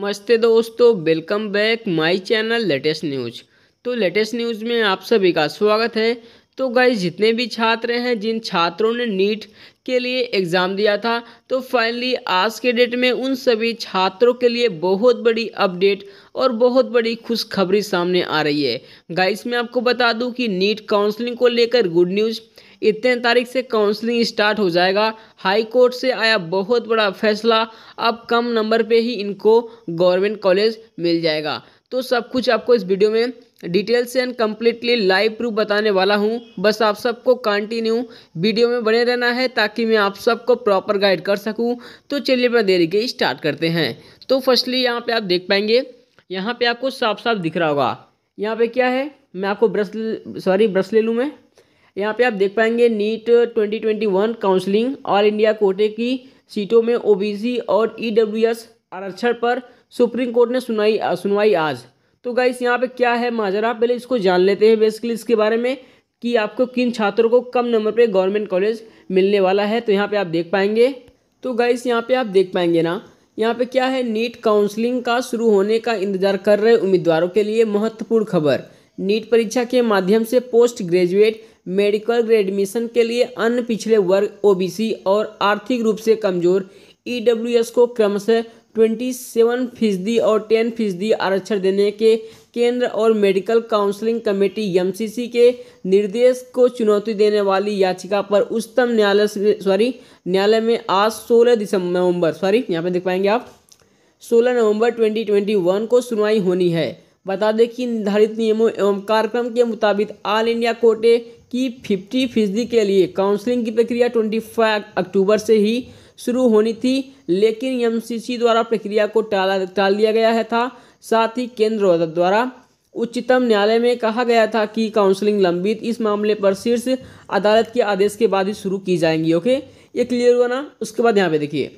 नमस्ते दोस्तों welcome back my channel latest news तो लेटेस्ट न्यूज में आप सभी का स्वागत है तो गाइज जितने भी छात्र हैं जिन छात्रों ने नीट के लिए एग्ज़ाम दिया था तो फाइनली आज के डेट में उन सभी छात्रों के लिए बहुत बड़ी अपडेट और बहुत बड़ी खुशखबरी सामने आ रही है गाइस मैं आपको बता दूं कि नीट काउंसलिंग को लेकर गुड न्यूज़ इतने तारीख से काउंसलिंग स्टार्ट हो जाएगा हाई कोर्ट से आया बहुत बड़ा फैसला अब कम नंबर पे ही इनको गवर्नमेंट कॉलेज मिल जाएगा तो सब कुछ आपको इस वीडियो में डिटेल से एंड कम्प्लीटली लाइव प्रूफ बताने वाला हूँ बस आप सबको कंटिन्यू वीडियो में बने रहना है ताकि मैं आप सबको प्रॉपर गाइड कर सकूँ तो चलिए अपना देरी के स्टार्ट करते हैं तो फर्स्टली यहाँ पे आप देख पाएंगे यहाँ पे आपको साफ साफ दिख रहा होगा यहाँ पे क्या है मैं आपको ब्रश सॉरी ब्रश ले लूँ मैं यहाँ पे आप देख पाएंगे नीट 2021 काउंसलिंग ऑल इंडिया कोटे की सीटों में ओबीसी और ईडब्ल्यूएस आरक्षण पर सुप्रीम कोर्ट ने सुनाई सुनवाई आज तो गाइस यहाँ पे क्या है माजरा पहले इसको जान लेते हैं बेसिकली इसके बारे में कि आपको किन छात्रों को कम नंबर पे गवर्नमेंट कॉलेज मिलने वाला है तो यहाँ पे आप देख पाएंगे तो गाइस यहाँ पे आप देख पाएंगे ना यहाँ पे क्या है नीट काउंसलिंग का शुरू होने का इंतजार कर रहे उम्मीदवारों के लिए महत्वपूर्ण खबर नीट परीक्षा के माध्यम से पोस्ट ग्रेजुएट मेडिकल ग्रेडमिशन के लिए अन्य पिछले वर्ग ओबीसी और आर्थिक रूप से कमजोर ईडब्ल्यूएस को क्रमशः ट्वेंटी सेवन फीसदी और टेन फीसदी आरक्षण देने के केंद्र और मेडिकल काउंसलिंग कमेटी एम के निर्देश को चुनौती देने वाली याचिका पर उच्चतम न्यायालय सॉरी न्यायालय में आज 16 दिसंबर नवंबर सॉरी यहाँ पे देख पाएंगे आप 16 नवंबर 2021 को सुनवाई होनी है बता दें कि निर्धारित नियमों एवं कार्यक्रम के मुताबिक ऑल इंडिया कोटे की फिफ्टी फीसदी के लिए काउंसलिंग की प्रक्रिया ट्वेंटी फाइव अक्टूबर से ही शुरू होनी थी लेकिन एमसीसी द्वारा प्रक्रिया को टाला टाल दिया गया है था साथ ही केंद्र द्वारा उच्चतम न्यायालय में कहा गया था कि काउंसलिंग लंबित इस मामले पर शीर्ष अदालत के आदेश के बाद ही शुरू की जाएंगी ओके ये क्लियर हुआ ना उसके बाद यहाँ पे देखिए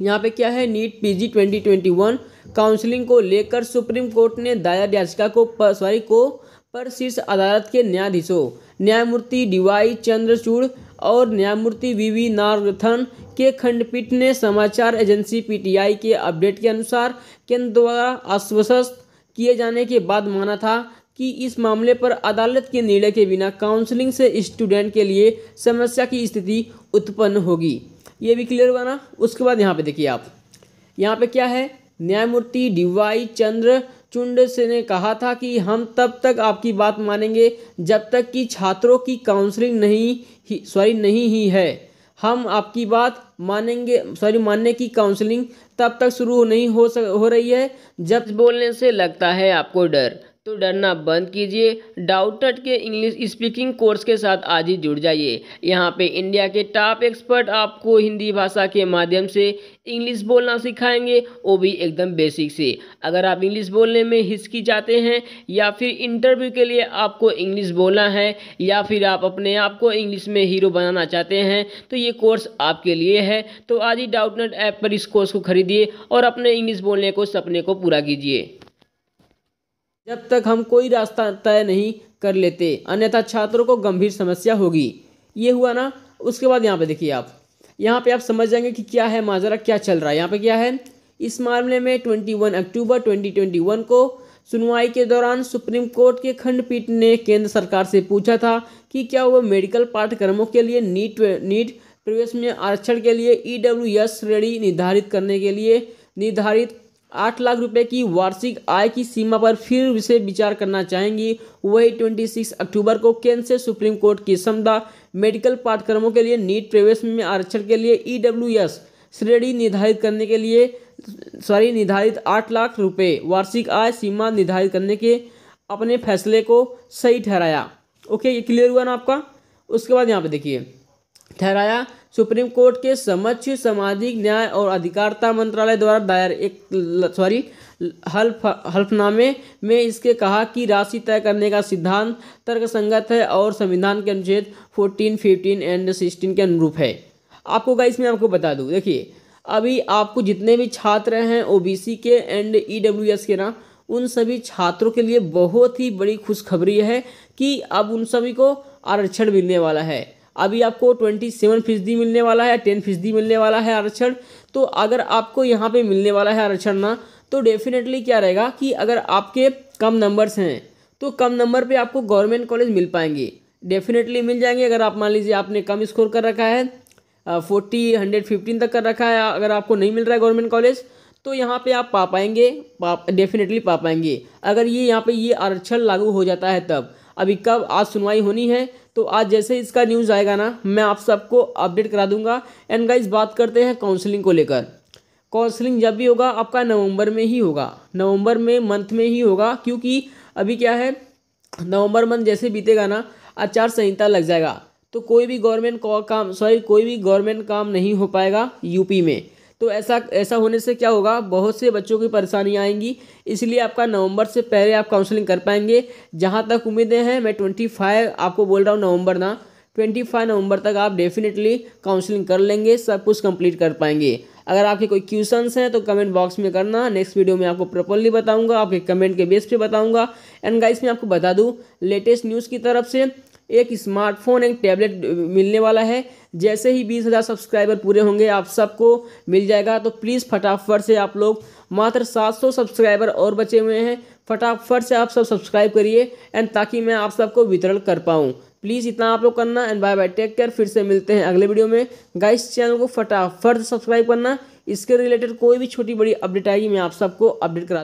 यहाँ पे क्या है नीट पीजी 2021 काउंसलिंग को लेकर सुप्रीम कोर्ट ने दायर याचिका को सॉरी को पर शीर्ष अदालत के न्यायाधीशों न्यायमूर्ति डीवाई चंद्रचूड़ और न्यायमूर्ति वी वी नारथन के खंडपीठ ने समाचार एजेंसी पीटीआई के अपडेट के अनुसार केंद्र द्वारा आश्वस्त किए जाने के बाद माना था कि इस मामले पर अदालत के निर्णय के बिना काउंसलिंग से स्टूडेंट के लिए समस्या की स्थिति उत्पन्न होगी ये भी क्लियर हुआ ना उसके बाद यहाँ पे देखिए आप यहाँ पे क्या है न्यायमूर्ति डी वाई चंद्र चुंड से ने कहा था कि हम तब तक आपकी बात मानेंगे जब तक कि छात्रों की काउंसलिंग नहीं सॉरी नहीं ही है हम आपकी बात मानेंगे सॉरी मानने की काउंसलिंग तब तक शुरू नहीं हो सक हो रही है जब बोलने से लगता है आपको डर तो डरना बंद कीजिए डाउटट के इंग्लिश स्पीकिंग कोर्स के साथ आज ही जुड़ जाइए यहाँ पे इंडिया के टॉप एक्सपर्ट आपको हिंदी भाषा के माध्यम से इंग्लिश बोलना सिखाएंगे वो भी एकदम बेसिक से अगर आप इंग्लिश बोलने में हिचकी जाते हैं या फिर इंटरव्यू के लिए आपको इंग्लिश बोलना है या फिर आप अपने आप को इंग्लिश में हीरो बनाना चाहते हैं तो ये कोर्स आपके लिए है तो आज ही डाउटनेट ऐप पर इस कोर्स को खरीदिए और अपने इंग्लिश बोलने को सपने को पूरा कीजिए जब तक हम कोई रास्ता तय नहीं कर लेते अन्यथा छात्रों को गंभीर समस्या होगी ये हुआ ना उसके बाद यहाँ पे देखिए आप यहाँ पे आप समझ जाएंगे कि क्या है माजरा क्या चल रहा है यहाँ पे क्या है इस मामले में 21 अक्टूबर 2021 को सुनवाई के दौरान सुप्रीम कोर्ट के खंडपीठ ने केंद्र सरकार से पूछा था कि क्या वह मेडिकल पाठ्यक्रमों के लिए नीट नीट प्रवेश में आरक्षण के लिए ई e श्रेणी निर्धारित करने के लिए निर्धारित आठ लाख रुपए की वार्षिक आय की सीमा पर फिर से विचार करना चाहेंगी वही 26 अक्टूबर को केंद्र से सुप्रीम कोर्ट की क्षमता मेडिकल पाठ्यक्रमों के लिए नीट प्रवेश में आरक्षण के लिए ई e श्रेणी निर्धारित करने के लिए सॉरी निर्धारित आठ लाख रुपये वार्षिक आय सीमा निर्धारित करने के अपने फैसले को सही ठहराया ओके ये क्लियर हुआ ना आपका उसके बाद यहाँ पे देखिए ठहराया सुप्रीम कोर्ट के समक्ष सामाजिक न्याय और अधिकारिता मंत्रालय द्वारा दायर एक सॉरी हल्फ हल्फनामे में इसके कहा कि राशि तय करने का सिद्धांत तर्कसंगत है और संविधान के अनुच्छेद 14, 15 एंड 16 के अनुरूप है आपको क्या इसमें आपको बता दूँ देखिए अभी आपको जितने भी छात्र हैं ओबीसी के एंड ईडब्ल्यूएस e के ना उन सभी छात्रों के लिए बहुत ही बड़ी खुशखबरी है कि अब उन सभी को आरक्षण मिलने वाला है अभी आपको ट्वेंटी सेवन फीसदी मिलने वाला है टेन फीसदी मिलने वाला है आरक्षण तो अगर आपको यहाँ पे मिलने वाला है आरक्षण ना तो डेफिनेटली क्या रहेगा कि अगर आपके कम नंबर्स हैं तो कम नंबर पे आपको गवर्नमेंट कॉलेज मिल पाएंगे डेफिनेटली मिल जाएंगे अगर आप मान लीजिए आपने कम स्कोर कर रखा है फोर्टी हंड्रेड फिफ्टीन तक कर रखा है अगर आपको नहीं मिल रहा है गवर्नमेंट कॉलेज तो यहाँ पे आप पा पाएंगे पा डेफिनेटली पा पाएंगे अगर ये यहाँ पे ये आरक्षण लागू हो जाता है तब अभी कब आज सुनवाई होनी है तो आज जैसे इसका न्यूज़ आएगा ना मैं आप सबको अपडेट करा दूंगा एंड गाइज बात करते हैं काउंसलिंग को लेकर काउंसलिंग जब भी होगा आपका नवंबर में ही होगा नवंबर में मंथ में ही होगा क्योंकि अभी क्या है नवंबर मंथ जैसे बीतेगा ना आचार संहिता लग जाएगा तो कोई भी गवर्नमेंट काम सॉरी कोई भी गवर्नमेंट काम नहीं हो पाएगा यूपी में तो ऐसा ऐसा होने से क्या होगा बहुत से बच्चों की परेशानियाँ आएंगी इसलिए आपका नवंबर से पहले आप काउंसलिंग कर पाएंगे जहाँ तक उम्मीदें हैं मैं ट्वेंटी फाइव आपको बोल रहा हूँ नवंबर ना ट्वेंटी फाइव नवंबर तक आप डेफिनेटली काउंसलिंग कर लेंगे सब कुछ कंप्लीट कर पाएंगे अगर आपके कोई क्वेश्चंस हैं तो कमेंट बॉक्स में करना नेक्स्ट वीडियो में आपको प्रॉपरली बताऊंगा आपके कमेंट के बेस पे बताऊंगा एंड गाइस मैं आपको बता दूं लेटेस्ट न्यूज़ की तरफ से एक स्मार्टफोन एक टैबलेट मिलने वाला है जैसे ही बीस हज़ार सब्सक्राइबर पूरे होंगे आप सबको मिल जाएगा तो प्लीज़ फटाफट से आप लोग मात्र सात सौ सब्सक्राइबर और बचे हुए हैं फटाफट से आप सब सब्सक्राइब करिए एंड ताकि मैं आप सबको वितरण कर पाऊँ प्लीज़ इतना आप लोग करना and bye bye take care फिर से मिलते हैं अगले वीडियो में गाइस चैनल को फटाफट सब्सक्राइब करना इसके रिलेटेड कोई भी छोटी बड़ी अपडेट आएगी मैं आप सबको अपडेट करा